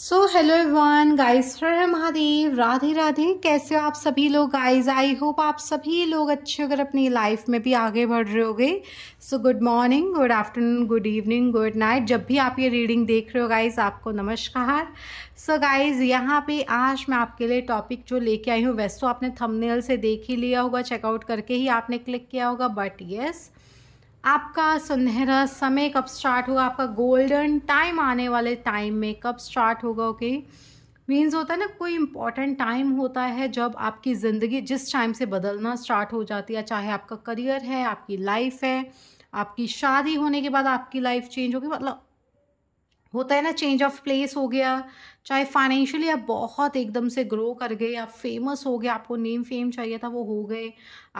सो hello everyone guys हर महादेव राधे राधे कैसे हो आप सभी लोग गाइस आई होप आप सभी लोग अच्छे अगर अपनी लाइफ में भी आगे बढ़ रहे होगे so good morning good afternoon good evening good night जब भी आप ये रीडिंग देख रहे हो गाइस आपको नमस्कार सो गाइस यहाँ पे आज मैं आपके लिए टॉपिक जो लेके आई हूँ वैसे तो आपने थमनेल से देख ही लिया होगा चेकआउट करके ही आपने क्लिक किया होगा बट येस yes, आपका सुनहरा समय कब स्टार्ट होगा आपका गोल्डन टाइम आने वाले टाइम में कब स्टार्ट होगा ओके मीन्स होता है ना कोई इम्पॉर्टेंट टाइम होता है जब आपकी ज़िंदगी जिस टाइम से बदलना स्टार्ट हो जाती है चाहे आपका करियर है आपकी लाइफ है आपकी शादी होने के बाद आपकी लाइफ चेंज होगी मतलब होता है ना चेंज ऑफ प्लेस हो गया चाहे फाइनेंशियली आप बहुत एकदम से ग्रो कर गए आप फेमस हो गए आपको नेम फेम चाहिए था वो हो गए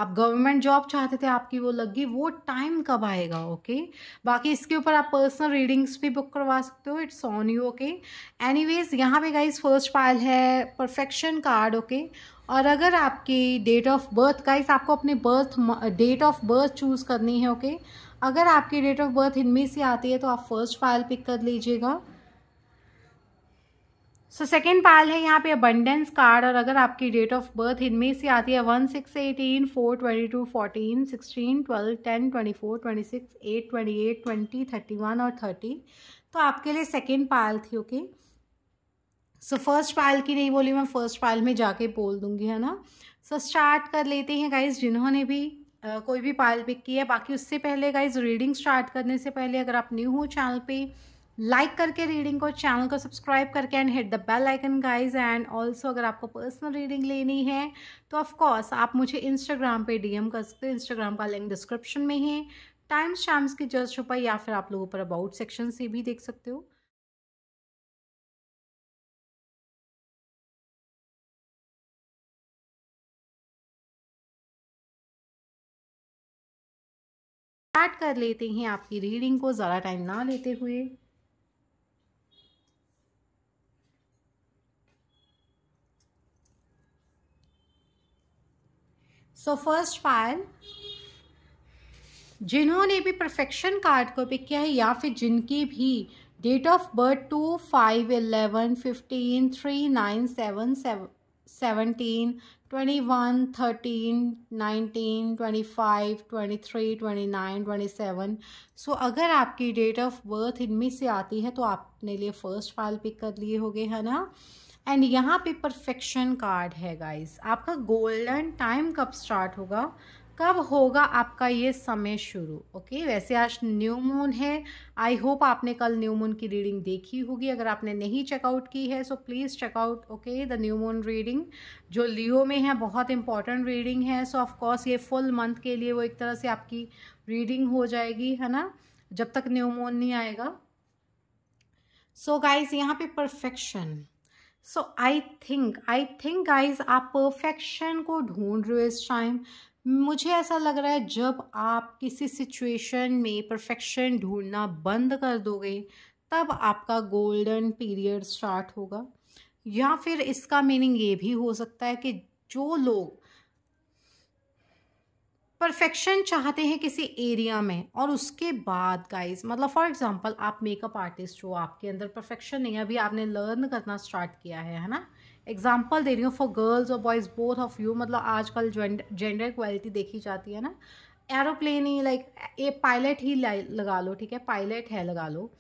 आप गवर्नमेंट जॉब चाहते थे आपकी वो लग गई वो टाइम कब आएगा ओके बाकी इसके ऊपर आप पर्सनल रीडिंग्स भी बुक करवा सकते हो it's on you okay anyways वेज़ यहाँ पे गाइज फर्स्ट पायल है परफेक्शन कार्ड ओके और अगर आपकी डेट ऑफ बर्थ गाइज आपको अपने birth date of birth choose करनी है ओके okay? अगर आपकी डेट ऑफ बर्थ इनमें से आती है तो आप फर्स्ट फाइल पिक कर लीजिएगा सो सेकेंड पाल है यहाँ पे अबंडेंस कार्ड और अगर आपकी डेट ऑफ बर्थ इनमें से आती है one six eighteen four twenty two fourteen sixteen twelve ten twenty four twenty six eight twenty eight twenty thirty one और थर्टी तो आपके लिए सेकेंड पाल थी ओके सो फर्स्ट पाल की नहीं बोली मैं फर्स्ट पाल में जाके बोल दूंगी है ना सो so, स्टार्ट कर लेते हैं गाइज जिन्होंने भी Uh, कोई भी पाल पिक की है बाकी उससे पहले गाइज रीडिंग स्टार्ट करने से पहले अगर आप न्यू हो चैनल पे लाइक करके रीडिंग को चैनल को सब्सक्राइब करके and hit the bell icon guys and also अगर आपको पर्सनल रीडिंग लेनी है तो ऑफकोर्स आप मुझे इंस्टाग्राम पे डीएम कर सकते हो इंस्टाग्राम का लिंक डिस्क्रिप्शन में है टाइम्स शाम्स की जस्ट ऊपर या फिर आप लोग ऊपर अबाउट सेक्शन से भी देख सकते हो स्टार्ट कर लेते हैं आपकी रीडिंग को ज़्यादा टाइम ना लेते हुए सो फर्स्ट पायल जिन्होंने भी परफेक्शन कार्ड को पिक किया है या फिर जिनकी भी date of birth two five eleven fifteen three nine seven seventeen twenty one thirteen nineteen twenty five twenty three twenty nine twenty seven so अगर आपकी डेट ऑफ बर्थ इनमें से आती है तो आपने लिए फ़र्स्ट फाइल पिक कर लिए होगे है ना एंड यहाँ पे परफेक्शन कार्ड है गाइस आपका गोल्डन टाइम कब स्टार्ट होगा कब होगा आपका ये समय शुरू ओके वैसे आज न्यू मून है आई होप आपने कल न्यू मून की रीडिंग देखी होगी अगर आपने नहीं चेकआउट की है so please check out okay the new moon reading जो लियो में है बहुत इंपॉर्टेंट रीडिंग है सो ऑफकोर्स ये फुल मंथ के लिए वो एक तरह से आपकी रीडिंग हो जाएगी है ना जब तक न्यू मून नहीं आएगा सो गाइज यहाँ पे perfection so I think I think guys आप परफेक्शन को ढूंढ रहे हो इस टाइम मुझे ऐसा लग रहा है जब आप किसी सिचुएशन में परफेक्शन ढूंढना बंद कर दोगे तब आपका गोल्डन पीरियड स्टार्ट होगा या फिर इसका मीनिंग ये भी हो सकता है कि जो लोग परफेक्शन चाहते हैं किसी एरिया में और उसके बाद गाइस मतलब फॉर एग्जांपल आप मेकअप आर्टिस्ट हो आपके अंदर परफेक्शन नहीं है अभी आपने लर्न करना स्टार्ट किया है है ना एग्जाम्पल दे रही हूँ फॉर गर्ल्स और बॉयज़ बोथ ऑफ यू मतलब आजकल जेंडर क्वालिटी देखी जाती है ना एरोप्लेन ही लाइक ए पायलट ही लगा लो ठीक है पायलट है लगा लो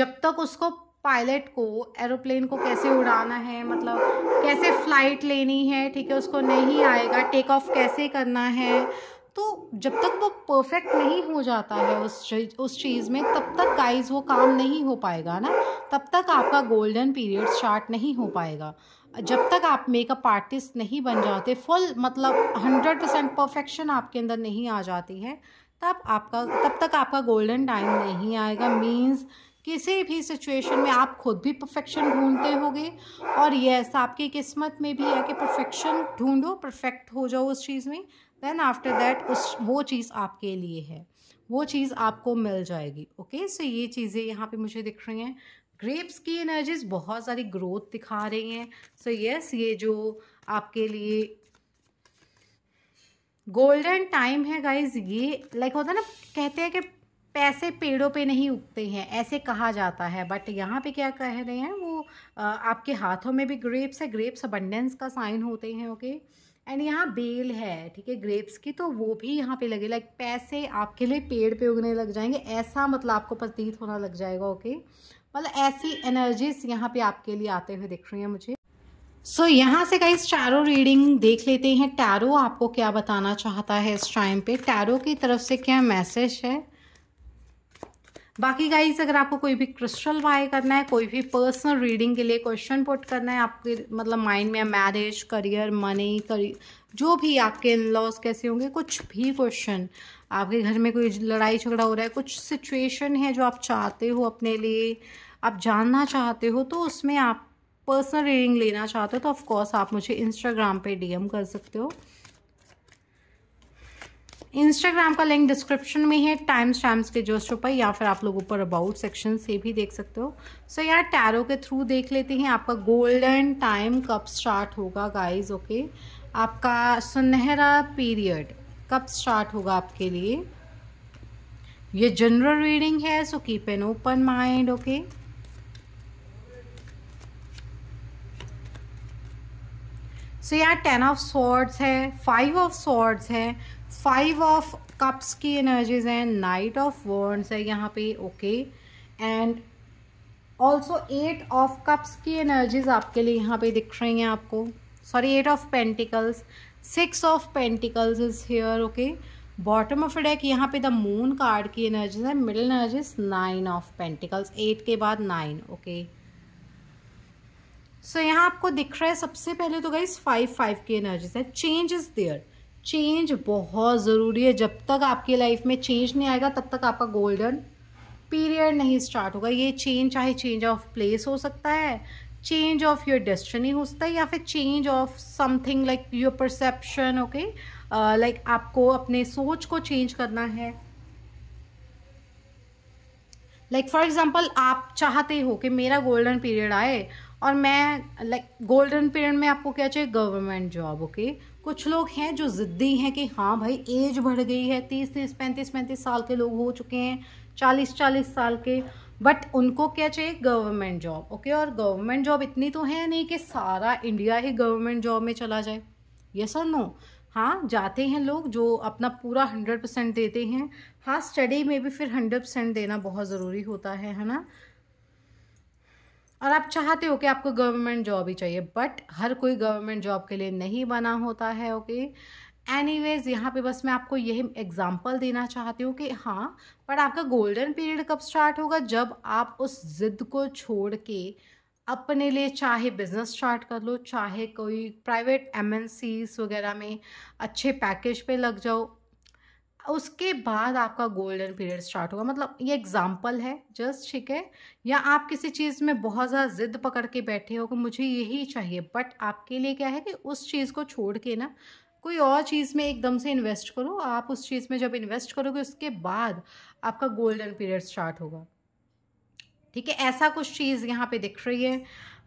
जब तक उसको पायलट को एरोप्लेन को कैसे उड़ाना है मतलब कैसे फ़्लाइट लेनी है ठीक है उसको नहीं आएगा टेक ऑफ कैसे करना है तो जब तक वो परफेक्ट नहीं हो जाता है उस चीज़ उस चीज़ में तब तक गाइस वो काम नहीं हो पाएगा ना तब तक आपका गोल्डन पीरियड स्टार्ट नहीं हो पाएगा जब तक आप मेकअप आर्टिस्ट नहीं बन जाते फुल मतलब हंड्रेड परसेंट परफेक्शन आपके अंदर नहीं आ जाती है तब आपका तब तक आपका गोल्डन टाइम नहीं आएगा मीन्स किसी भी सिचुएशन में आप खुद भी परफेक्शन ढूंढते होगे और यस आपकी किस्मत में भी है कि परफेक्शन ढूंढो परफेक्ट हो जाओ उस चीज़ में देन आफ्टर दैट उस वो चीज़ आपके लिए है वो चीज़ आपको मिल जाएगी ओके okay? सो so ये चीज़ें यहाँ पे मुझे दिख रही हैं ग्रेप्स की एनर्जीज बहुत सारी ग्रोथ दिखा रही हैं सो so यस yes, ये जो आपके लिए गोल्डन टाइम है गाइज ये लाइक like होता है ना कहते हैं कि पैसे पेड़ों पे नहीं उगते हैं ऐसे कहा जाता है बट यहाँ पे क्या कह रहे हैं वो आपके हाथों में भी ग्रेप्स है ग्रेप्स अबंडेंस का साइन होते हैं ओके एंड यहाँ बेल है ठीक है ग्रेप्स की तो वो भी यहाँ पे लगे लाइक पैसे आपके लिए पेड़ पे उगने लग जाएंगे ऐसा मतलब आपको प्रतीत होना लग जाएगा ओके मतलब ऐसी एनर्जीज यहाँ पे आपके लिए आते हुए दिख रही हैं मुझे सो so, यहाँ से कई टैरो रीडिंग देख लेते हैं टैरो आपको क्या बताना चाहता है इस टाइम पे टैरो की तरफ से क्या मैसेज है बाकी गाइज अगर आपको कोई भी क्रिस्टल बाय करना है कोई भी पर्सनल रीडिंग के लिए क्वेश्चन पुट करना है आपके मतलब माइंड में मैरिज करियर मनी करियर जो भी आपके इन लॉज कैसे होंगे कुछ भी क्वेश्चन आपके घर में कोई लड़ाई झगड़ा हो रहा है कुछ सिचुएशन है जो आप चाहते हो अपने लिए आप जानना चाहते हो तो उसमें आप पर्सनल रीडिंग लेना चाहते हो तो ऑफ़कोर्स आप मुझे इंस्टाग्राम पर डीएम कर सकते हो इंस्टाग्राम का लिंक डिस्क्रिप्शन में है टाइम टाइम्स के जस्ट ऊपर या फिर आप लोग ऊपर अबाउट सेक्शन से भी देख सकते हो सो so, यार टैरो के थ्रू देख लेते हैं आपका गोल्डन टाइम कब स्टार्ट होगा गाइज ओके आपका सुनहरा पीरियड कब स्टार्ट होगा आपके लिए ये जनरल रीडिंग है so keep an open mind okay so यार टेन ऑफ सॉर्ड्स है फाइव ऑफ सॉर्ड्स है फाइव ऑफ कप्स की एनर्जीज हैं नाइट ऑफ वर्ड्स है यहाँ पे okay and also eight of cups की एनर्जीज आपके लिए यहाँ पे दिख रही हैं आपको sorry eight of pentacles six of pentacles is here okay bottom of deck यहाँ पे द मून कार्ड की एनर्जीज है middle energies nine of pentacles eight के बाद नाइन ओके सो यहाँ आपको दिख रहा है सबसे पहले तो गई फाइव फाइव की एनर्जीज है चेंज इज देयर चेंज बहुत ज़रूरी है जब तक आपकी लाइफ में चेंज नहीं आएगा तब तक आपका गोल्डन पीरियड नहीं स्टार्ट होगा ये चेंज चाहे चेंज ऑफ प्लेस हो सकता है चेंज ऑफ योर डेस्टिनी हो सकता है या फिर change of something like your perception okay like आपको अपने सोच को चेंज करना है लाइक फॉर एग्जाम्पल आप चाहते हो कि मेरा गोल्डन पीरियड आए और मैं लाइक गोल्डन पीरियड में आपको क्या चाहिए गवर्नमेंट जॉब ओके okay? कुछ लोग हैं जो ज़िद्दी हैं कि हाँ भाई एज बढ़ गई है तीस तीस पैंतीस पैंतीस साल के लोग हो चुके हैं चालीस चालीस साल के बट उनको क्या चाहिए गवर्नमेंट जॉब ओके और गवर्नमेंट जॉब इतनी तो है नहीं कि सारा इंडिया ही गवर्नमेंट जॉब में चला जाए ये सर नो हाँ जाते हैं लोग जो अपना पूरा हंड्रेड परसेंट देते हैं हाँ स्टडी में भी फिर हंड्रेड परसेंट देना बहुत ज़रूरी होता है है ना और आप चाहते हो कि आपको गवर्नमेंट जॉब ही चाहिए बट हर कोई गवर्नमेंट जॉब के लिए नहीं बना होता है ओके एनी वेज़ यहाँ पर बस मैं आपको यही एग्ज़ाम्पल देना चाहती हूँ कि हाँ बट आपका गोल्डन पीरियड कब स्टार्ट होगा जब आप उस ज़िद को छोड़ के अपने लिए चाहे बिज़नेस स्टार्ट कर लो चाहे कोई प्राइवेट एमएनसीज वगैरह में अच्छे पैकेज पे लग जाओ उसके बाद आपका गोल्डन पीरियड स्टार्ट होगा मतलब ये एग्जाम्पल है जस्ट ठीक है या आप किसी चीज़ में बहुत ज़्यादा ज़िद्द पकड़ के बैठे हो कि मुझे यही चाहिए बट आपके लिए क्या है कि उस चीज़ को छोड़ के ना कोई और चीज़ में एकदम से इन्वेस्ट करो आप उस चीज़ में जब इन्वेस्ट करोगे उसके बाद आपका गोल्डन पीरियड स्टार्ट होगा ठीक है ऐसा कुछ चीज़ यहाँ पे दिख रही है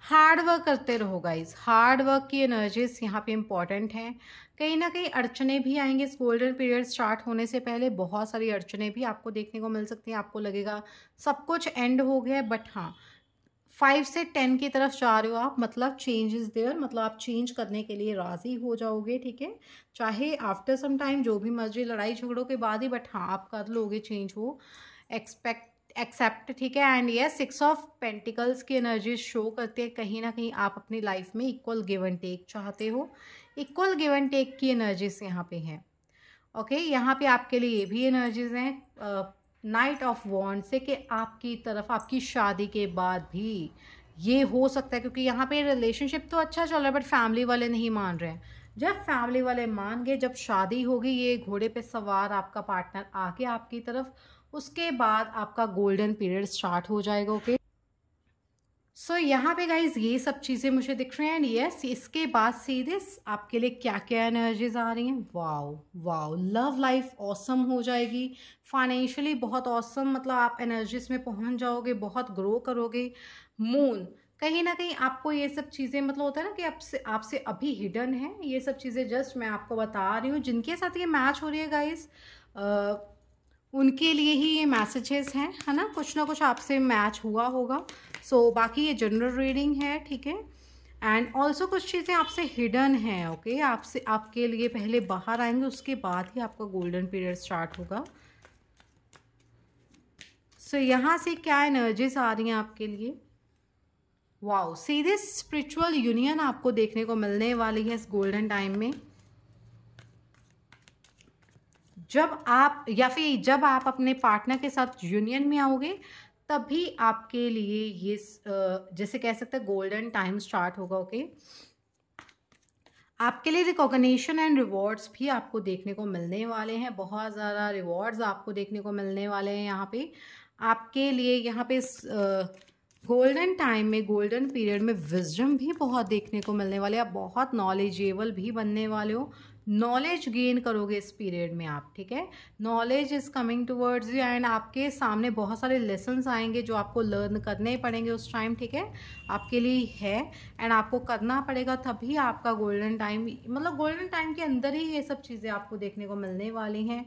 हार्ड वर्क करते रहो गाइज हार्ड वर्क की एनर्जीज यहाँ पे इम्पॉर्टेंट हैं कहीं ना कहीं अड़चने भी आएंगे स्कोल्डर गोल्डन पीरियड स्टार्ट होने से पहले बहुत सारी अड़चने भी आपको देखने को मिल सकती हैं आपको लगेगा सब कुछ एंड हो गया बट हाँ फाइव से टेन की तरफ जा रहे हो आप मतलब चेंज इज़ देयर मतलब आप चेंज करने के लिए राज़ी हो जाओगे ठीक है चाहे आफ्टर सम टाइम जो भी मर्जी लड़ाई झगड़ों के बाद ही बट हाँ आप कर लोगे चेंज हो एक्सपेक्ट एक्सेप्ट ठीक है एंड ये सिक्स ऑफ पेंटिकल्स की एनर्जी शो करते हैं कहीं ना कहीं आप अपनी लाइफ में इक्वल गिव एंड टेक चाहते हो इक्वल गिव एंड टेक की एनर्जीज यहाँ पे हैं ओके okay? यहाँ पे आपके लिए ये भी एनर्जीज हैं नाइट ऑफ वॉन्ड से कि आपकी तरफ आपकी शादी के बाद भी ये हो सकता है क्योंकि यहाँ पे रिलेशनशिप तो अच्छा चल रहा है बट फैमिली वाले नहीं मान रहे हैं जब फैमिली वाले मान गए जब शादी होगी ये घोड़े पे सवार आपका पार्टनर आके आपकी तरफ उसके बाद आपका गोल्डन पीरियड स्टार्ट हो जाएगा ओके सो so, यहाँ पे गाइज ये सब चीज़ें मुझे दिख रही हैं एंड यस इसके बाद सीधे आपके लिए क्या क्या एनर्जीज आ रही हैं wow wow love life awesome हो जाएगी फाइनेंशियली बहुत ऑसम मतलब आप एनर्जीज में पहुँच जाओगे बहुत ग्रो करोगे मून कहीं ना कहीं आपको ये सब चीज़ें मतलब होता है ना कि आपसे आपसे अभी हिडन है ये सब चीज़ें जस्ट मैं आपको बता रही हूँ जिनके साथ ये मैच हो रही है गाइज़ उनके लिए ही ये मैसेजेस हैं है ना कुछ ना कुछ आपसे मैच हुआ होगा सो so, बाकी ये जनरल रीडिंग है ठीक है एंड ऑल्सो कुछ चीज़ें आपसे हिडन हैं ओके आपसे आपके लिए पहले बाहर आएंगे उसके बाद ही आपका गोल्डन पीरियड स्टार्ट होगा सो so, यहाँ से क्या एनर्जीज आ रही हैं आपके लिए वाओ सीधे स्पिरिचुअल यूनियन आपको देखने को मिलने वाली है इस गोल्डन टाइम में जब आप या फिर जब आप अपने पार्टनर के साथ यूनियन में आओगे तभी आपके लिए ये जैसे कह सकते हैं गोल्डन टाइम स्टार्ट होगा ओके आपके लिए रिकॉग्निशन एंड रिवॉर्ड्स भी आपको देखने को मिलने वाले हैं बहुत ज़्यादा रिवॉर्ड्स आपको देखने को मिलने वाले हैं यहाँ पे आपके लिए यहाँ पे गोल्डन टाइम में गोल्डन पीरियड में विजडम भी बहुत देखने को मिलने वाले आप बहुत नॉलेजेबल भी बनने वाले हो नॉलेज गेन करोगे इस पीरियड में आप ठीक है knowledge is coming towards you and आपके सामने बहुत सारे लेसन्स आएंगे जो आपको लर्न करने ही पड़ेंगे उस टाइम ठीक है आपके लिए है एंड आपको करना पड़ेगा तभी आपका गोल्डन टाइम मतलब गोल्डन टाइम के अंदर ही ये सब चीज़ें आपको देखने को मिलने वाली हैं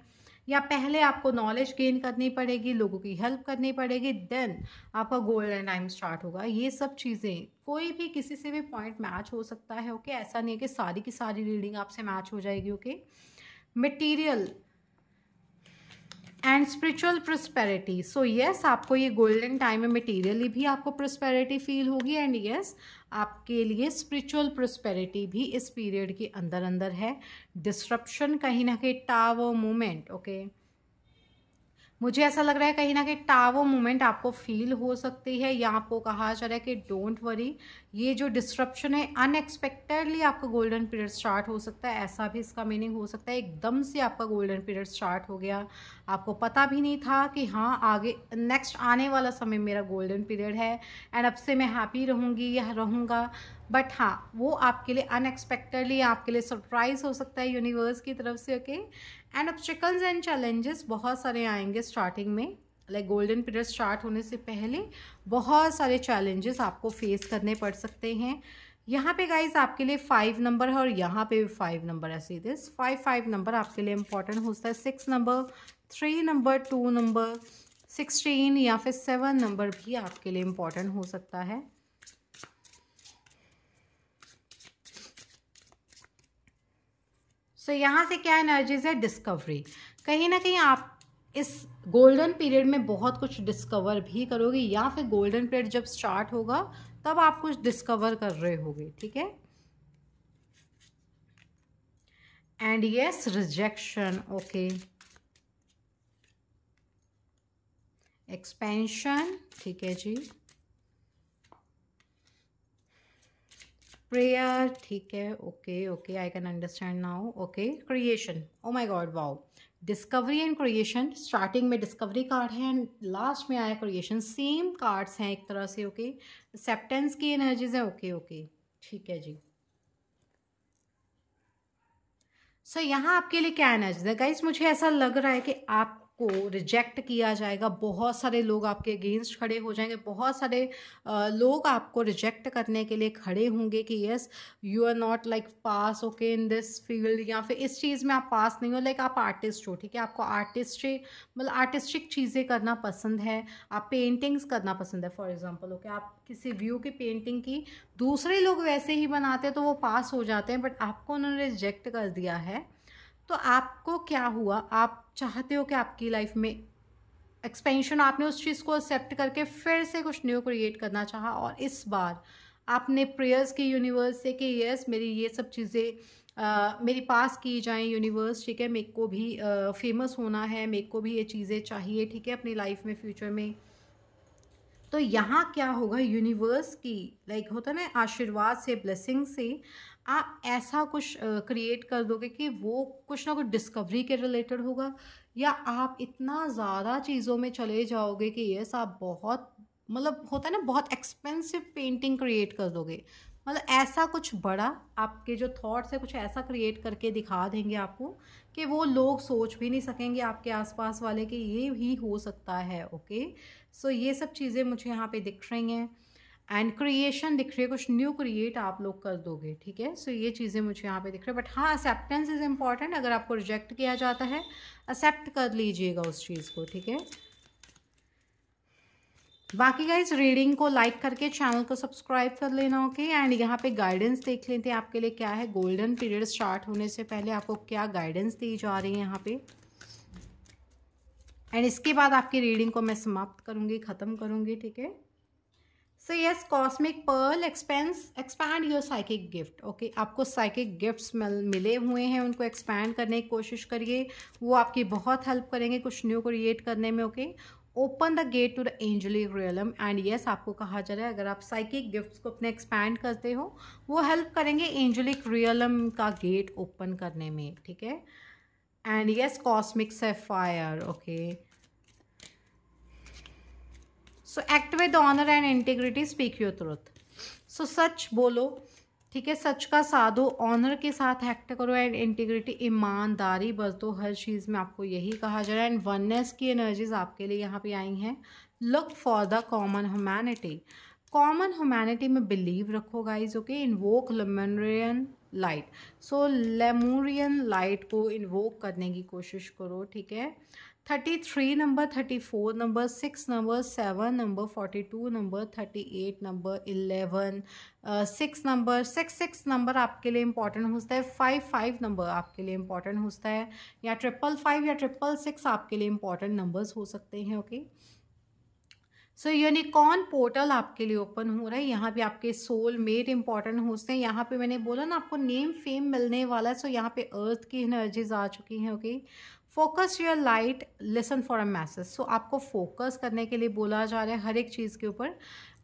या पहले आपको नॉलेज गेन करनी पड़ेगी लोगों की हेल्प करनी पड़ेगी देन आपका गोल्डन टाइम स्टार्ट होगा ये सब चीज़ें कोई भी किसी से भी पॉइंट मैच हो सकता है ओके okay? ऐसा नहीं है कि सारी की सारी रीडिंग आपसे मैच हो जाएगी okay okay? Material and spiritual prosperity so yes आपको ये गोल्डन टाइम में मटीरियली भी आपको प्रोस्पेरिटी फील होगी एंड यस yes, आपके लिए स्परिचुअल प्रोस्पेरिटी भी इस पीरियड के अंदर अंदर है डिस्ट्रप्शन कहीं ना कहीं टावो मोमेंट ओके मुझे ऐसा लग रहा है कहीं ना कहीं टावो मोमेंट आपको फील हो सकती है या आपको कहा जा रहा है कि डोंट वरी ये जो डिस्ट्रप्शन है अनएक्सपेक्टेडली आपका गोल्डन पीरियड स्टार्ट हो सकता है ऐसा भी इसका मीनिंग हो सकता है एकदम से आपका गोल्डन पीरियड स्टार्ट हो गया आपको पता भी नहीं था कि हाँ आगे नेक्स्ट आने वाला समय मेरा गोल्डन पीरियड है एंड अब से मैं हैप्पी रहूँगी या रहूँगा बट हाँ वो आपके लिए अनएक्सपेक्टेडली आपके लिए सरप्राइज हो सकता है यूनिवर्स की तरफ से okay and obstacles and challenges बहुत सारे आएंगे स्टार्टिंग में लाइक गोल्डन पीरियड स्टार्ट होने से पहले बहुत सारे चैलेंजेस आपको फेस करने पड़ सकते हैं यहाँ पे गाइज आपके लिए फाइव नंबर है और यहाँ पे भी फाइव नंबर है see this five five number आपके लिए इंपॉर्टेंट होता है six number three number two number sixteen या फिर सेवन नंबर भी आपके लिए इम्पोर्टेंट हो सकता है सो so, यहाँ से क्या एनर्जीज है डिस्कवरी कहीं ना कहीं आप इस गोल्डन पीरियड में बहुत कुछ डिस्कवर भी करोगे या फिर गोल्डन पीरियड जब स्टार्ट होगा तब आप कुछ डिस्कवर कर रहे होगे ठीक है and yes rejection okay expansion ठीक है जी प्रेयर ठीक है okay okay I can understand now okay creation oh my god wow discovery and creation starting में डिस्कवरी कार्ड है एंड लास्ट में आया क्रिएशन सेम कार्ड्स हैं एक तरह से ओके एक्सेप्टेंस की एनर्जीज है ओके ओके ठीक है जी सो so, यहाँ आपके लिए क्या एनर्जीज है गाइस मुझे ऐसा लग रहा है कि आप को रिजेक्ट किया जाएगा बहुत सारे लोग आपके अगेंस्ट खड़े हो जाएंगे बहुत सारे लोग आपको रिजेक्ट करने के लिए खड़े होंगे कि yes you are not like pass okay in this field या फिर इस चीज़ में आप पास नहीं हो लाइक आप आर्टिस्ट हो ठीक है आपको आर्टिस्ट्री मतलब आर्टिस्टिक चीज़ें करना पसंद है आप पेंटिंग्स करना पसंद है फॉर एग्जाम्पल ओके आप किसी व्यू की पेंटिंग की दूसरे लोग वैसे ही बनाते हैं तो वो पास हो जाते हैं बट आपको उन्होंने रिजेक्ट कर दिया है तो आपको क्या हुआ आप चाहते हो कि आपकी लाइफ में एक्सपेंशन आपने उस चीज़ को एक्सेप्ट करके फिर से कुछ न्यू क्रिएट करना चाहा और इस बार आपने प्रेयर्स की यूनिवर्स से कि यस मेरी ये सब चीज़ें मेरी पास की जाएं यूनिवर्स ठीक है मेरे को भी फेमस होना है मेरे को भी ये चीज़ें चाहिए ठीक है अपनी लाइफ में फ्यूचर में तो यहाँ क्या होगा यूनिवर्स की लाइक होता ना आशीर्वाद से ब्लेसिंग से आप ऐसा कुछ क्रिएट कर दोगे कि वो कुछ ना कुछ डिस्कवरी के रिलेटेड होगा या आप इतना ज़्यादा चीज़ों में चले जाओगे कि यस आप बहुत मतलब होता है ना बहुत एक्सपेंसिव पेंटिंग क्रिएट कर दोगे मतलब ऐसा कुछ बड़ा आपके जो थॉट्स है कुछ ऐसा क्रिएट करके दिखा देंगे आपको कि वो लोग सोच भी नहीं सकेंगे आपके आसपास वाले कि ये भी हो सकता है ओके सो ये सब चीज़ें मुझे यहाँ पे दिख रही हैं एंड क्रिएशन दिख रही है कुछ न्यू क्रिएट आप लोग कर दोगे ठीक है सो ये चीज़ें मुझे यहाँ पे दिख रही है बट हाँ एक्सेप्टेंस इज़ इम्पॉर्टेंट अगर आपको रिजेक्ट किया जाता है एक्सेप्ट कर लीजिएगा उस चीज़ को ठीक है बाकी गाइज रीडिंग को लाइक करके चैनल को सब्सक्राइब कर लेना ओके एंड यहाँ पे गाइडेंस देख लेते हैं आपके लिए क्या है गोल्डन पीरियड स्टार्ट होने से पहले आपको क्या गाइडेंस दी जा रही है यहाँ पे एंड इसके बाद आपकी रीडिंग को मैं समाप्त करूंगी ख़त्म करूँगी ठीक है so yes cosmic pearl expense expand your psychic gift okay आपको साइकिक गिफ्ट मिले हुए हैं उनको एक्सपैंड करने की कोशिश करिए वो आपकी बहुत हेल्प करेंगे कुछ न्यू क्रिएट करने में okay okay? Open the gate to the angelic realm and yes आपको कहा जा रहा है अगर आप साइकिक गिफ्ट्स को अपने एक्सपैंड करते हो वो हेल्प करेंगे एंजलिक रियलम का गेट ओपन करने में ठीक है and yes cosmic sapphire okay so act with honour and integrity speak you truth so सच बोलो ठीक है सच का साधो ऑनर के साथ एक्ट करो एंड इंटीग्रिटी ईमानदारी बरतो हर चीज़ में आपको यही कहा जा रहा है एंड वननेस की एनर्जीज आपके लिए यहाँ पे आई हैं look for the common humanity common humanity में बिलीव रखो guys okay invoke Lemurian light so Lemurian light को इन्वोक करने की कोशिश करो ठीक है thirty three number thirty four number six number seven number forty two number thirty eight number eleven six number six six number आपके लिए important होता है फाइव फाइव नंबर आपके लिए इंपॉर्टेंट होता है या ट्रिपल फाइव या ट्रिपल सिक्स आपके लिए इंपॉर्टेंट नंबर्स हो सकते हैं ओके सो यूनिकॉर्न पोर्टल आपके लिए ओपन हो रहा है यहाँ पे आपके सोल मेट इंपॉर्टेंट होते हैं यहाँ पे मैंने बोला ना आपको नेम फेम मिलने वाला है सो so यहाँ पे अर्थ की एनर्जीज आ चुकी हैं okay okay? Focus your light listen for a message so आपको फोकस करने के लिए बोला जा रहा है हर एक चीज़ के ऊपर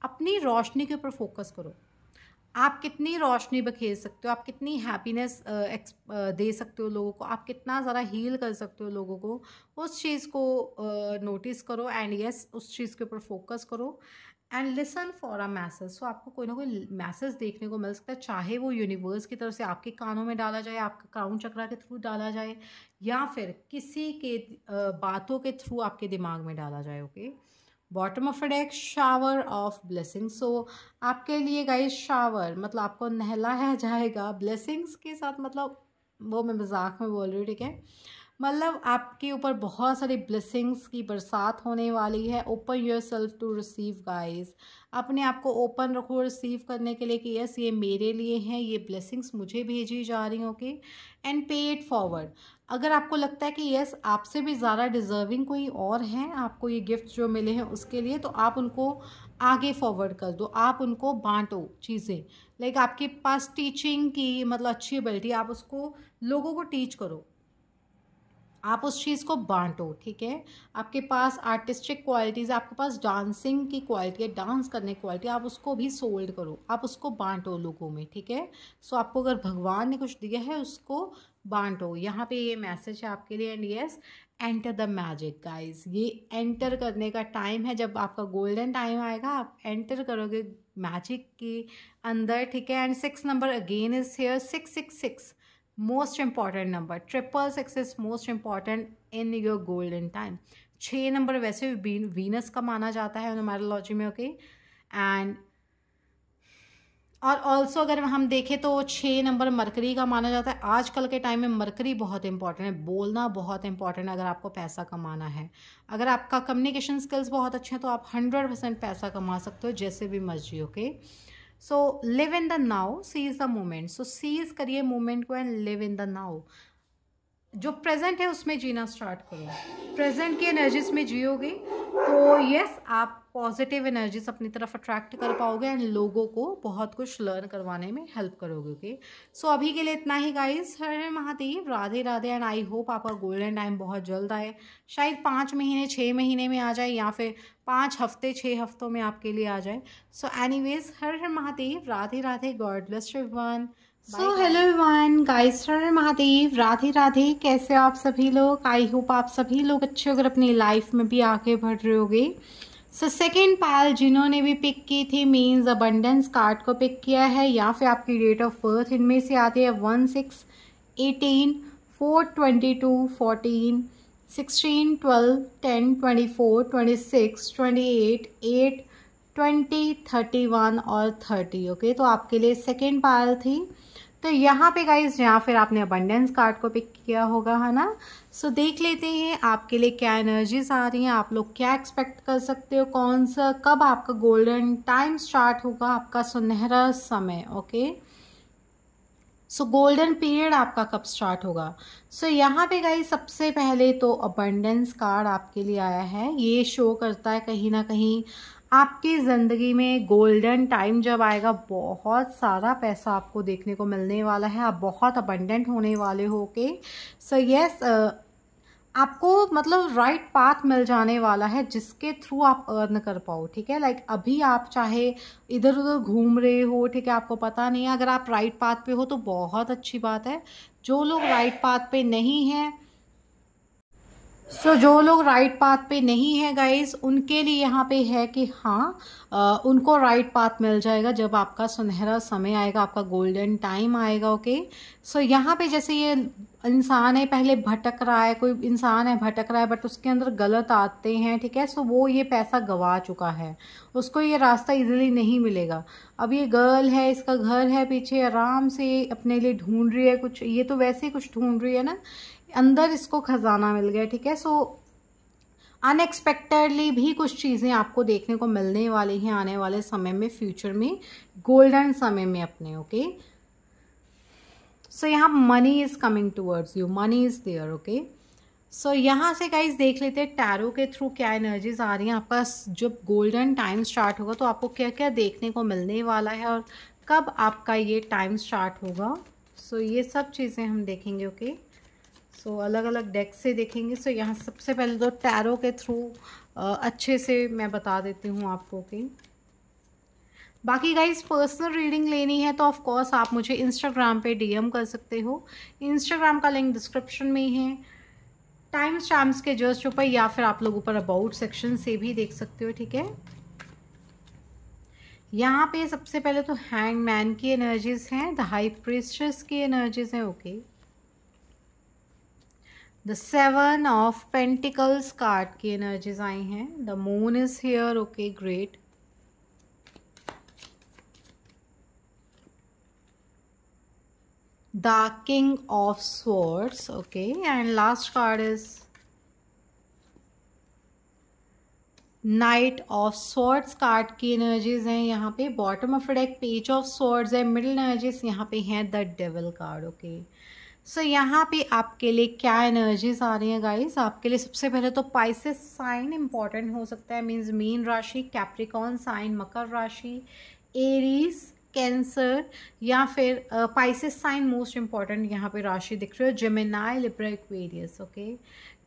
अपनी रोशनी के ऊपर फोकस करो आप कितनी रोशनी बखेर सकते हो आप कितनी हैप्पीनेस दे सकते हो लोगों को आप कितना ज़्यादा हील कर सकते हो लोगों को उस चीज़ को नोटिस करो एंड यस उस चीज़ के ऊपर फोकस करो and listen for a message so आपको कोई ना कोई मैसेज देखने को मिल सकता है चाहे वो यूनिवर्स की तरफ से आपके कानों में डाला जाए आपका क्राउन चक्रा के थ्रू डाला जाए या फिर किसी के बातों के थ्रू आपके दिमाग में डाला जाए okay bottom of deck shower of blessing so आपके लिए गाइज शावर मतलब आपको नहलाया जाएगा ब्लेसिंग्स के साथ मतलब वो मैं मजाक में बोल रही हूँ ठीक है मतलब आपके ऊपर बहुत सारी ब्लेसिंग्स की बरसात होने वाली है open your self to receive guys अपने आप को ओपन रखो रिसीव करने के लिए कि यस ये मेरे लिए हैं ये ब्लेसिंग्स मुझे भेजी जा रही okay and pay it forward अगर आपको लगता है कि यस आपसे भी ज़्यादा डिज़र्विंग कोई और हैं आपको ये गिफ्ट जो मिले हैं उसके लिए तो आप उनको आगे फॉरवर्ड कर दो आप उनको बांटो चीज़ें लाइक आपके पास टीचिंग की मतलब अच्छी एबिलिटी आप उसको लोगों को टीच करो आप उस चीज़ को बांटो ठीक है आपके पास आर्टिस्टिक क्वालिटीज़ आपके पास डांसिंग की क्वालिटी है डांस करने की क्वालिटी आप उसको भी सोल्ड करो आप उसको बांटो लोगों में ठीक है सो आपको अगर भगवान ने कुछ दिया है उसको बांटो यहाँ पे ये मैसेज है आपके लिए and yes enter the magic guys ये एंटर करने का टाइम है जब आपका गोल्डन टाइम आएगा आप एंटर करोगे मैजिक के अंदर ठीक है and six number again is here six six six most important number triple six is most important in your golden time छः नंबर वैसे भी वीनस का माना जाता है नोमरोलॉजी में ओके एंड और ऑल्सो अगर हम देखें तो छः नंबर मरकरी का माना जाता है आजकल के टाइम में मरकरी बहुत इंपॉर्टेंट है बोलना बहुत इंपॉर्टेंट है अगर आपको पैसा कमाना है अगर आपका कम्युनिकेशन स्किल्स बहुत अच्छे हैं तो आप हंड्रेड परसेंट पैसा कमा सकते हो जैसे भी मर्जी okay okay? So live in the now seize the moment so seize करिए मोमेंट को and live in the now जो प्रेजेंट है उसमें जीना स्टार्ट करो प्रेजेंट की एनर्जीज में जियोगे तो यस आप पॉजिटिव एनर्जीज अपनी तरफ अट्रैक्ट कर पाओगे एंड लोगों को बहुत कुछ लर्न करवाने में हेल्प करोगे ओके सो अभी के लिए इतना ही गाइस हर Mahadev Radhe Radhe and I hope आपका गोल्डन टाइम बहुत जल्द आए शायद पाँच महीने छः महीने में आ जाए या फिर पाँच हफ्ते छः हफ्तों में आपके लिए आ जाए सो एनीवेज हर हर Mahadev Radhe Radhe god bless one so hello one guys हर महादेव राधे राधे कैसे आप सभी लोग आई होप आप सभी लोग अच्छे अगर अपनी लाइफ में भी आगे बढ़ रहे होगे सो सेकेंड पायल जिन्होंने भी पिक की थी मीन्स अबंडेंस कार्ड को पिक किया है या फिर आपकी डेट ऑफ बर्थ इनमें से आती है one six eighteen four twenty two fourteen sixteen twelve ten twenty four twenty six twenty eight eight twenty thirty one और थर्टी ओके तो आपके लिए सेकेंड पायल थी तो यहाँ पे गाइज यहाँ फिर आपने अबंडेंस कार्ड को पिक किया होगा है ना सो so, देख लेते हैं आपके लिए क्या एनर्जीज आ रही हैं आप लोग क्या एक्सपेक्ट कर सकते हो कौन सा कब आपका गोल्डन टाइम स्टार्ट होगा आपका सुनहरा समय ओके सो गोल्डन पीरियड आपका कब स्टार्ट होगा सो so, यहाँ पे गई सबसे पहले तो अबंडेंस कार्ड आपके लिए आया है ये शो करता है कहीं ना कहीं आपकी ज़िंदगी में गोल्डन टाइम जब आएगा बहुत सारा पैसा आपको देखने को मिलने वाला है आप बहुत अबंडेंट होने वाले हो के सो यस आपको मतलब राइट right पाथ मिल जाने वाला है जिसके थ्रू आप अर्न कर पाओ ठीक है लाइक like अभी आप चाहे इधर उधर घूम रहे हो ठीक है आपको पता नहीं है अगर आप राइट right पाथ पे हो तो बहुत अच्छी बात है जो लोग राइट right पाथ पे नहीं हैं सो so, जो लोग राइट पाथ पे नहीं है गाइज उनके लिए यहाँ पे है कि हाँ आ, उनको राइट पाथ मिल जाएगा जब आपका सुनहरा समय आएगा आपका गोल्डन टाइम आएगा ओके सो so, यहाँ पे जैसे ये इंसान है पहले भटक रहा है कोई इंसान है भटक रहा है बट उसके अंदर गलत आते हैं ठीक है सो so, वो ये पैसा गवा चुका है उसको ये रास्ता इजिली नहीं मिलेगा अब ये गर्ल है इसका घर है पीछे आराम से अपने लिए ढूंढ रही है कुछ ये तो वैसे ही कुछ ढूंढ रही है ना अंदर इसको खजाना मिल गया ठीक है सो अनएक्सपेक्टेडली भी कुछ चीज़ें आपको देखने को मिलने वाली हैं आने वाले समय में फ्यूचर में गोल्डन समय में अपने ओके सो यहाँ money is coming towards you money is there okay so यहाँ से गाइज देख लेते हैं टैरो के थ्रू क्या एनर्जीज आ रही हैं आपका जब गोल्डन टाइम स्टार्ट होगा तो आपको क्या क्या देखने को मिलने वाला है और कब आपका ये टाइम स्टार्ट होगा सो so, ये सब चीज़ें हम देखेंगे ओके okay? सो so, अलग अलग डेक से देखेंगे सो so, यहाँ सबसे पहले तो टैरो के थ्रू अच्छे से मैं बता देती हूँ आपको कि बाकी गाइज पर्सनल रीडिंग लेनी है तो ऑफ कोर्स आप मुझे इंस्टाग्राम पे डीएम कर सकते हो इंस्टाग्राम का लिंक डिस्क्रिप्शन में ही है टाइम टाइम्स के जस्ट ऊपर या फिर आप लोग ऊपर अबाउट सेक्शन से भी देख सकते हो ठीक है यहाँ पे सबसे पहले तो मैन की एनर्जीज हैं द हाई प्रेस की एनर्जीज हैं okay okay. The seven of pentacles card की एनर्जीज आई हैं the moon is here okay great the king of swords okay and last card is knight of swords card की energies हैं यहाँ पे bottom of deck page of swords है middle energies यहाँ पे हैं the devil card okay okay? So so, यहाँ पे आपके लिए क्या एनर्जीज आ रही हैं गाइस आपके लिए सबसे पहले तो पाइसेस साइन इम्पॉर्टेंट हो सकता है मींस मीन राशि कैप्रिकॉन साइन मकर राशि एरीज कैंसर या फिर पाइसेस साइन मोस्ट इम्पॉर्टेंट यहाँ पे राशि दिख रही है Gemini Libra Aquarius okay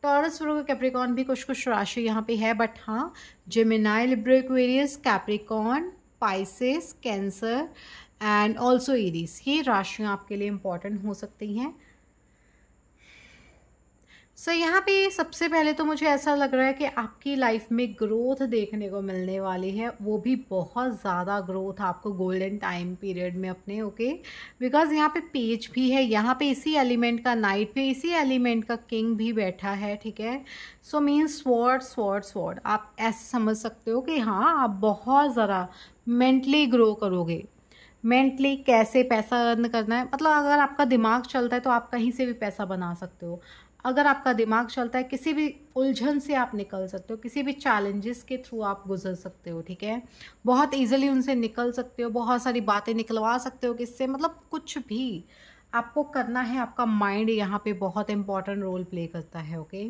Taurus वर्ग कैप्रिकॉन भी कुछ कुछ राशि यहाँ पे है बट हाँ Gemini Libra Aquarius Capricorn Pisces Cancer and also Aries ये राशियाँ आपके लिए इम्पॉर्टेंट हो सकती हैं सो so, यहाँ पे सबसे पहले तो मुझे ऐसा लग रहा है कि आपकी लाइफ में ग्रोथ देखने को मिलने वाली है वो भी बहुत ज़्यादा ग्रोथ आपको गोल्डन टाइम पीरियड में अपने ओके बिकॉज़ यहाँ पे पेज भी है यहाँ पे इसी एलिमेंट का नाइट पे इसी एलिमेंट का किंग भी बैठा है ठीक है so mean sword sword sword आप ऐसे समझ सकते हो कि हाँ आप बहुत ज़रा मेंटली ग्रो करोगे मेंटली कैसे पैसा अर्न करना है मतलब अगर आपका दिमाग चलता है तो आप कहीं से भी पैसा बना सकते हो अगर आपका दिमाग चलता है किसी भी उलझन से आप निकल सकते हो किसी भी चैलेंजेस के थ्रू आप गुजर सकते हो ठीक है बहुत ईजिली उनसे निकल सकते हो बहुत सारी बातें निकलवा सकते हो किससे मतलब कुछ भी आपको करना है आपका माइंड यहाँ पे बहुत इंपॉर्टेंट रोल प्ले करता है ओके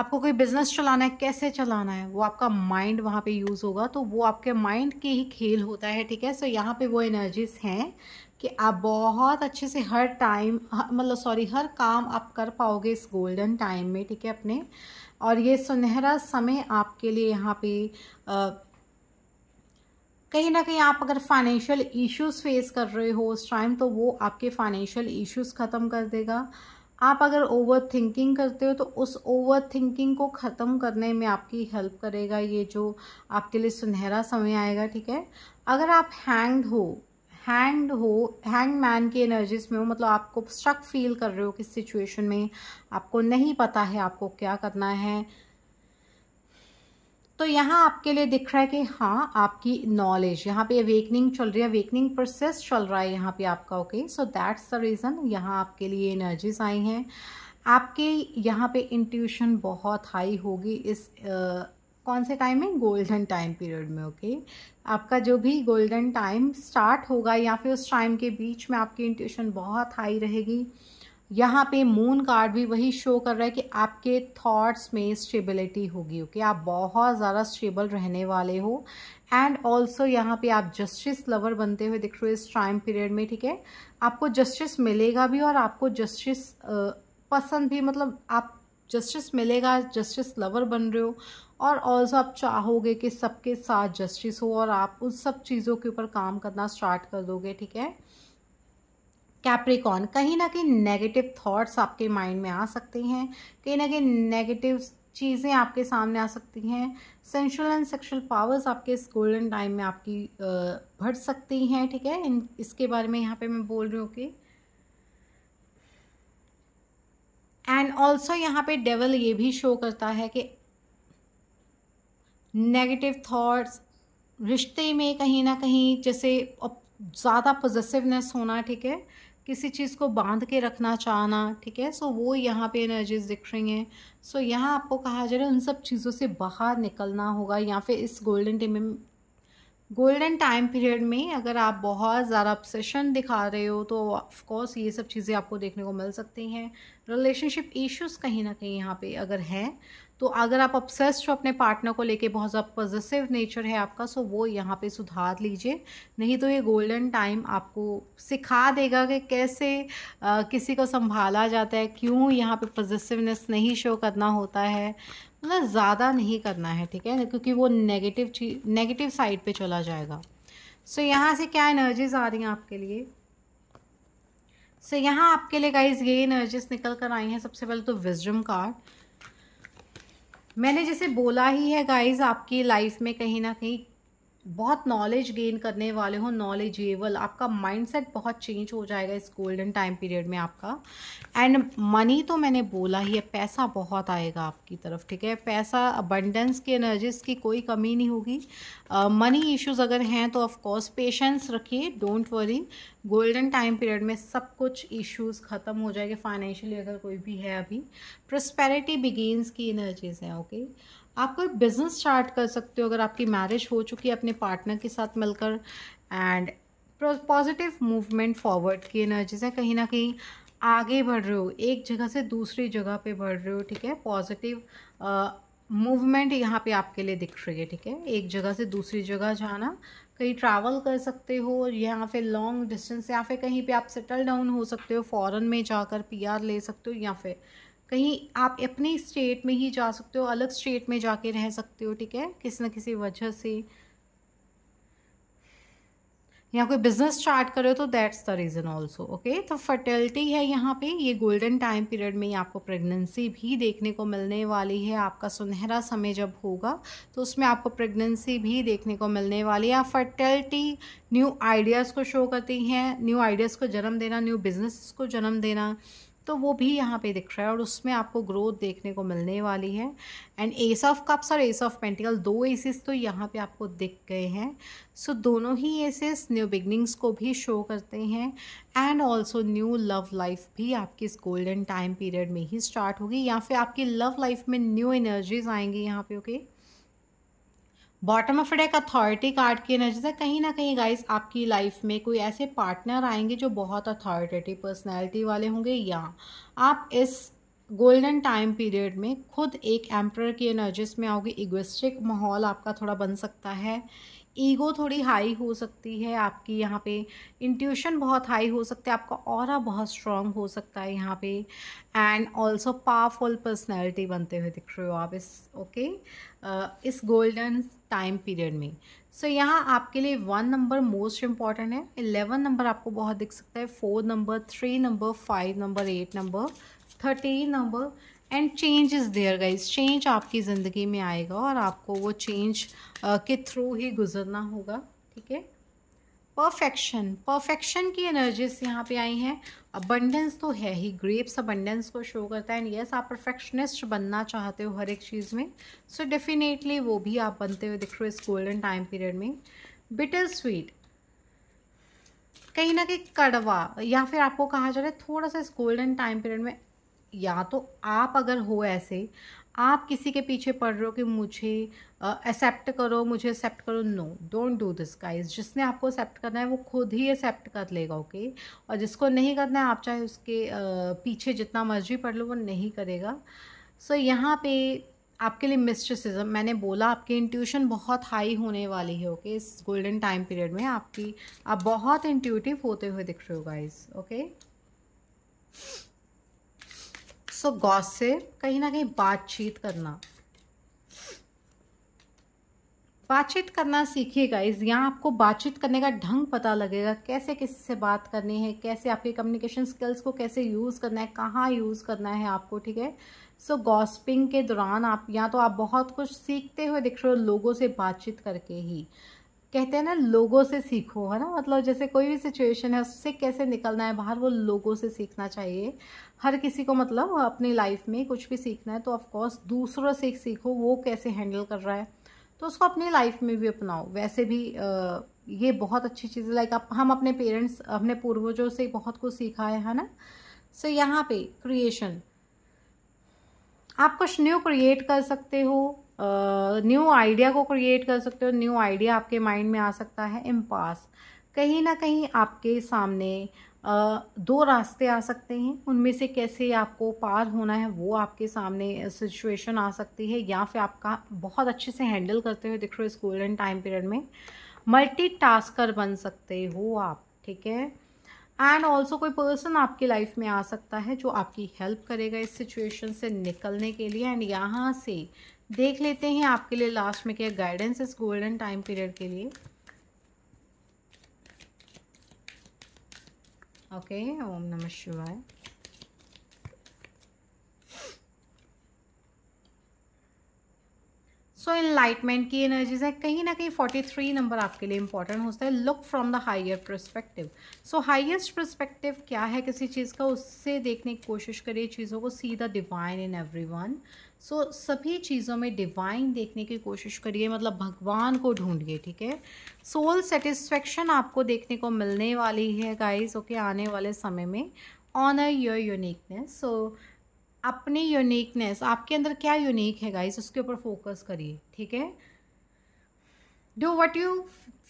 आपको कोई बिजनेस चलाना है कैसे चलाना है वो आपका माइंड वहाँ पे यूज़ होगा तो वो आपके माइंड के ही खेल होता है ठीक है सो so, यहाँ पे वो एनर्जीज हैं कि आप बहुत अच्छे से हर टाइम मतलब सॉरी हर काम आप कर पाओगे इस गोल्डन टाइम में ठीक है अपने और ये सुनहरा समय आपके लिए यहाँ पे कहीं ना कहीं आप अगर फाइनेंशियल इश्यूज फेस कर रहे हो उस टाइम तो वो आपके फाइनेंशियल इश्यूज ख़त्म कर देगा आप अगर ओवर थिंकिंग करते हो तो उस ओवर थिंकिंग को ख़त्म करने में आपकी हेल्प करेगा ये जो आपके लिए सुनहरा समय आएगा ठीक है अगर आप हैंग्ड हो हैंड हो हैंड मैन की एनर्जीज में हो मतलब आपको स्ट्रक फील कर रहे हो किस सिचुएशन में आपको नहीं पता है आपको क्या करना है तो यहाँ आपके लिए दिख रहा है कि हाँ आपकी नॉलेज यहाँ पे अवेकनिंग चल रही है अवेकनिंग प्रोसेस चल रहा है यहाँ पे आपका okay so that's the reason यहाँ आपके लिए एनर्जीज आई हैं आपके यहाँ पे इंट्यूशन बहुत हाई होगी इस uh, कौन से टाइम में गोल्डन टाइम पीरियड में ओके okay? आपका जो भी गोल्डन टाइम स्टार्ट होगा या फिर उस टाइम के बीच में आपकी इंट्यूशन बहुत हाई रहेगी यहाँ पे मून कार्ड भी वही शो कर रहा है कि आपके थॉट्स में स्टेबिलिटी होगी ओके okay? आप बहुत ज़्यादा स्टेबल रहने वाले हो एंड ऑल्सो यहाँ पे आप जस्टिस लवर बनते हुए दिख रहे हो इस टाइम पीरियड में ठीक है आपको जस्टिस मिलेगा भी और आपको जस्टिस पसंद भी मतलब आप जस्टिस मिलेगा जस्टिस लवर बन रहे हो और ऑल्सो आप चाहोगे कि सबके साथ जस्टिस हो और आप उन सब चीज़ों के ऊपर काम करना स्टार्ट कर दोगे ठीक है कैप्रिकॉन कहीं ना कहीं नेगेटिव थॉट्स आपके माइंड में आ सकते हैं कहीं ना कहीं नेगेटिव चीज़ें आपके सामने आ सकती हैं सेंशुअल एंड सेक्शुअल पावर्स आपके इस गोल्डन टाइम में आपकी बढ़ सकती हैं ठीक है इन इसके बारे में यहाँ पे मैं बोल रही हूँ कि एंड ऑल्सो यहाँ पे डेवल ये भी शो करता है कि नेगेटिव थाट्स रिश्ते में कहीं ना कहीं जैसे ज़्यादा पोजेसिवनेस होना ठीक है किसी चीज़ को बांध के रखना चाहना ठीक है सो वो यहाँ पे एनर्जीज दिख रही हैं सो यहाँ आपको कहा जा रहा है उन सब चीज़ों से बाहर निकलना होगा या फिर इस golden day golden time period में अगर आप बहुत ज़्यादा ऑब्सेशन दिखा रहे हो तो ऑफकोर्स ये सब चीज़ें आपको देखने को मिल सकती हैं रिलेशनशिप इश्यूज कहीं ना कहीं यहाँ पे अगर हैं तो अगर आप ऑब्सेस्ड हो अपने पार्टनर को लेके बहुत ज़्यादा पॉजिटिव नेचर है आपका सो वो यहाँ पे सुधार लीजिए नहीं तो ये गोल्डन टाइम आपको सिखा देगा कि कैसे आ, किसी को संभाला जाता है क्यों यहाँ पे पॉजिटिवनेस नहीं शो करना होता है मतलब ज़्यादा नहीं करना है ठीक है क्योंकि वो नेगेटिव चीज नेगेटिव साइड पे चला जाएगा सो so, यहाँ से क्या एनर्जीज आ रही हैं आपके लिए सो so, यहाँ आपके लिए गाइज ये एनर्जीज निकल कर आई हैं सबसे पहले तो विजडम कार्ड मैंने जैसे बोला ही है गाइज आपकी लाइफ में कहीं ना कहीं बहुत नॉलेज गेन करने वाले हो नॉलेजेबल आपका माइंडसेट बहुत चेंज हो जाएगा इस गोल्डन टाइम पीरियड में आपका एंड मनी तो मैंने बोला ही है पैसा बहुत आएगा आपकी तरफ ठीक है पैसा अबंडेंस की एनर्जीज की कोई कमी नहीं होगी मनी uh, इश्यूज अगर हैं तो ऑफकोर्स पेशेंस रखिए don't worry golden time period में सब कुछ इश्यूज ख़त्म हो जाएंगे फाइनेंशियली अगर कोई भी है अभी प्रस्पेरिटी बिगेन्स की एनर्जीज हैं ओके okay? आप कोई बिजनेस स्टार्ट कर सकते हो अगर आपकी मैरिज हो चुकी है अपने पार्टनर के साथ मिलकर एंड पॉजिटिव मूवमेंट फॉरवर्ड की एनर्जीज है कहीं ना कहीं आगे बढ़ रहे हो एक जगह से दूसरी जगह पे बढ़ रहे हो ठीक है पॉजिटिव मूवमेंट यहाँ पे आपके लिए दिख रही है ठीक है एक जगह से दूसरी जगह जाना कहीं ट्रैवल कर सकते हो या फिर लॉन्ग डिस्टेंस या फिर कहीं पे आप सेटल डाउन हो सकते हो फॉरेन में जाकर पीआर ले सकते हो या फिर कहीं आप अपने स्टेट में ही जा सकते हो अलग स्टेट में जाके रह सकते हो ठीक है किसी न किसी वजह से या कोई बिजनेस स्टार्ट करो तो that's the reason also okay तो फर्टिलिटी है यहाँ पे ये गोल्डन टाइम पीरियड में ही आपको प्रेगनेंसी भी देखने को मिलने वाली है आपका सुनहरा समय जब होगा तो उसमें आपको प्रेगनेंसी भी देखने को मिलने वाली है फर्टिलिटी न्यू आइडियाज़ को शो करती हैं न्यू आइडियाज़ को जन्म देना न्यू बिजनेस को जन्म देना तो वो भी यहाँ पे दिख रहा है और उसमें आपको ग्रोथ देखने को मिलने वाली है एंड एस ऑफ कप्स और एस ऑफ पेंटिकल दो एसेस तो यहाँ पे आपको दिख गए हैं सो so, दोनों ही एसेस न्यू बिगनिंग्स को भी शो करते हैं and also new love life भी आपकी इस गोल्डन टाइम पीरियड में ही स्टार्ट होगी या फिर आपकी लव लाइफ में न्यू एनर्जीज आएंगी यहाँ पे okay okay? Bottom of deck authority card की एनर्जी से कहीं ना कहीं गाइस आपकी लाइफ में कोई ऐसे पार्टनर आएंगे जो बहुत अथॉरिटेटिव पर्सनैलिटी वाले होंगे या आप इस गोल्डन टाइम पीरियड में खुद एक एम्प्रर की एनर्जीज में आओगे इगोस्टिक माहौल आपका थोड़ा बन सकता है ईगो थोड़ी हाई हो सकती है आपकी यहाँ पे इंट्यूशन बहुत हाई हो सकता है आपका और बहुत स्ट्रांग हो सकता है यहाँ पे एंड ऑल्सो पावरफुल पर्सनैलिटी बनते हुए दिख रहे हो आप इस ओके okay? uh, इस गोल्डन टाइम पीरियड में सो so, यहाँ आपके लिए वन नंबर मोस्ट इम्पॉर्टेंट है इलेवन नंबर आपको बहुत दिख सकता है four number three number five number eight number thirteen number and change is there guys change आपकी ज़िंदगी में आएगा और आपको वो चेंज uh, के थ्रू ही गुजरना होगा ठीक है परफेक्शन परफेक्शन की एनर्जीज यहाँ पे आई हैं अबंडेंस तो है ही ग्रेप्स अबंडेंस को शो करता है एंड यस आप परफेक्शनिस्ट बनना चाहते हो हर एक चीज़ में सो so डेफिनेटली वो भी आप बनते हुए दिख रहे हो इस गोल्डन टाइम पीरियड में बिटर स्वीट कहीं ना कहीं कड़वा या फिर आपको कहा जा रहा है थोड़ा सा इस गोल्डन टाइम पीरियड में या तो आप अगर हो ऐसे आप किसी के पीछे पड़ रहे हो कि मुझे एक्सेप्ट करो मुझे एक्सेप्ट करो no don't do this guys जिसने आपको एक्सेप्ट करना है वो खुद ही एक्सेप्ट कर लेगा ओके okay? और जिसको नहीं करना है आप चाहे उसके uh, पीछे जितना मर्जी पढ़ लो वो नहीं करेगा सो so, यहाँ पे आपके लिए मिस्ट्रिसिज्म मैंने बोला आपकी इंट्यूशन बहुत हाई होने वाली है ओके okay? इस गोल्डन टाइम पीरियड में आपकी आप बहुत इंट्यूटिव होते हुए दिख रहे हो गाइज ओके okay? सो गॉस से कहीं ना कहीं बातचीत करना बातचीत करना सीखिए गाइज यहाँ आपको बातचीत करने का ढंग पता लगेगा कैसे किसी से बात करनी है कैसे आपके कम्युनिकेशन स्किल्स को कैसे यूज़ करना है कहाँ यूज़ करना है आपको ठीक है सो so, गॉस्पिंग के दौरान आप या तो आप बहुत कुछ सीखते हुए दिख रहे हो लोगों से बातचीत करके ही कहते हैं ना लोगों से सीखो है ना मतलब जैसे कोई भी सिचुएशन है उससे कैसे निकलना है बाहर वो लोगों से सीखना चाहिए हर किसी को मतलब अपनी लाइफ में कुछ भी सीखना है तो ऑफकोर्स दूसरों से सीखो वो कैसे हैंडल कर रहा है तो उसको अपनी लाइफ में भी अपनाओ वैसे भी आ, ये बहुत अच्छी चीज़ है लाइक आप हम अपने पेरेंट्स अपने पूर्वजों से बहुत कुछ सीखा है है ना सो यहाँ पे क्रिएशन आप कुछ न्यू क्रिएट कर सकते हो न्यू आइडिया को क्रिएट कर सकते हो न्यू आइडिया आपके माइंड में आ सकता है इम्पास कहीं ना कहीं आपके सामने दो रास्ते आ सकते हैं उनमें से कैसे आपको पार होना है वो आपके सामने सिचुएशन आ सकती है या फिर आपका बहुत अच्छे से हैंडल करते हुए दिख रहे हो स्कूल एंड टाइम पीरियड में मल्टी बन सकते हो आप ठीक है एंड ऑल्सो कोई पर्सन आपकी लाइफ में आ सकता है जो आपकी हेल्प करेगा इस सिचुएशन से निकलने के लिए एंड यहाँ से देख लेते हैं आपके लिए लास्ट में क्या गाइडेंस इस गोल्डन टाइम पीरियड के लिए ओके ओम नमः शिवाय सो इनलाइटमेंट की एनर्जीज है कहीं ना कहीं 43 नंबर आपके लिए इंपॉर्टेंट होता है look from the higher perspective so highest perspective क्या है किसी चीज़ का उससे देखने की कोशिश करिए चीज़ों को सीधा divine in every one so so, सभी चीज़ों में डिवाइन देखने की कोशिश करिए मतलब भगवान को ढूंढिए ठीक है सोल सेटिस्फेक्शन आपको देखने को मिलने वाली है गाइस ओके okay, आने वाले समय में ऑनर योर यूनिकनेस सो अपनी यूनिकनेस आपके अंदर क्या यूनिक है गाइस उसके ऊपर फोकस करिए ठीक है do what you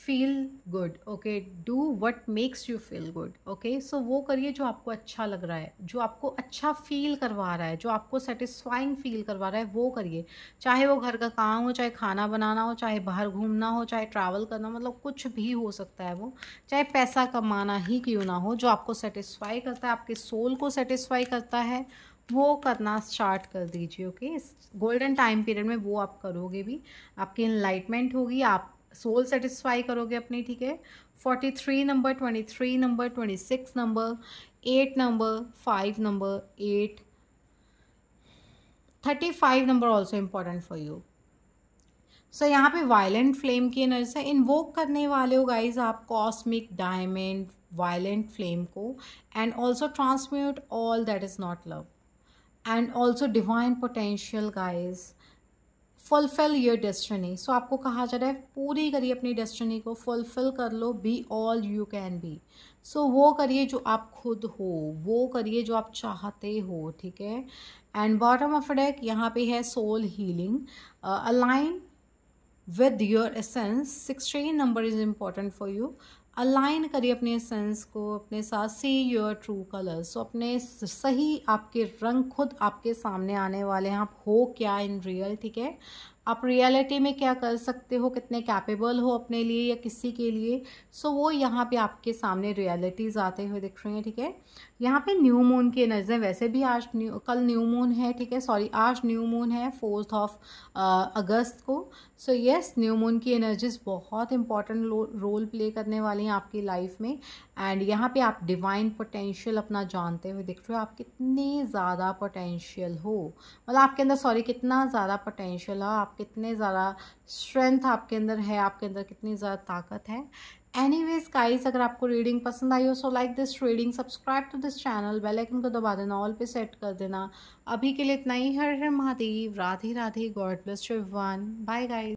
feel good okay do what makes you feel good okay so वो करिए जो आपको अच्छा लग रहा है जो आपको अच्छा फील करवा रहा है जो आपको सेटिस्फाइंग फील करवा रहा है वो करिए चाहे वो घर का काम हो चाहे खाना बनाना हो चाहे बाहर घूमना हो चाहे ट्रैवल करना मतलब कुछ भी हो सकता है वो चाहे पैसा कमाना ही क्यों ना हो जो आपको सेटिस्फाई करता है आपके सोल को सेटिस्फाई करता है वो करना स्टार्ट कर दीजिए ओके इस गोल्डन टाइम पीरियड में वो आप करोगे भी आपकी इनलाइटमेंट होगी आप सोल सेटिस्फाई करोगे अपनी ठीक है forty three number twenty three number twenty six number eight number five number eight thirty five number also important for you so यहाँ पे वायलेंट फ्लेम की एनर्जी है इन्वोक करने वाले हो गाइज आप कॉस्मिक डायमंड वायलेंट फ्लेम को and also transmute all that is not love and also divine potential guys fulfil your destiny so आपको कहा जा रहा है पूरी करिए अपनी डेस्टिनी को फुलफिल कर लो be all you can be so वो करिए जो आप खुद हो वो करिए जो आप चाहते हो ठीक है एंड बॉटम ऑफ डेक यहाँ पे है soul healing align with your essence sixteen number is important for you align करिए अपने सेंस को अपने साथ see your true colour so अपने सही आपके रंग खुद आपके सामने आने वाले हैं आप हो क्या इन रियल ठीक है आप रियलिटी में क्या कर सकते हो कितने कैपेबल हो अपने लिए या किसी के लिए सो so, वो यहाँ पे आपके सामने रियलिटीज़ आते हुए दिख रही हैं ठीक है यहाँ पे न्यू मून की एनर्जी वैसे भी आज न्यू कल न्यू मून है ठीक है सॉरी आज न्यू मून है फोर्थ ऑफ अगस्त को सो येस न्यू मून की एनर्जीज बहुत इंपॉर्टेंट रोल प्ले करने वाली हैं आपकी लाइफ में एंड यहाँ पे आप डिवाइन पोटेंशियल अपना जानते हुए दिख रहे हो आप कितने ज़्यादा पोटेंशियल हो मतलब आपके अंदर सॉरी कितना ज़्यादा पोटेंशियल हो आप कितने ज़्यादा स्ट्रेंथ आपके अंदर है आपके अंदर कितनी ज़्यादा ताकत है एनीवेज गाइस अगर आपको रीडिंग पसंद आई हो so like this reading subscribe to this channel bell icon को दबा देना ऑल पे सेट कर देना अभी के लिए इतना ही हर हर Mahadev Radhe Radhe god bless one bye guys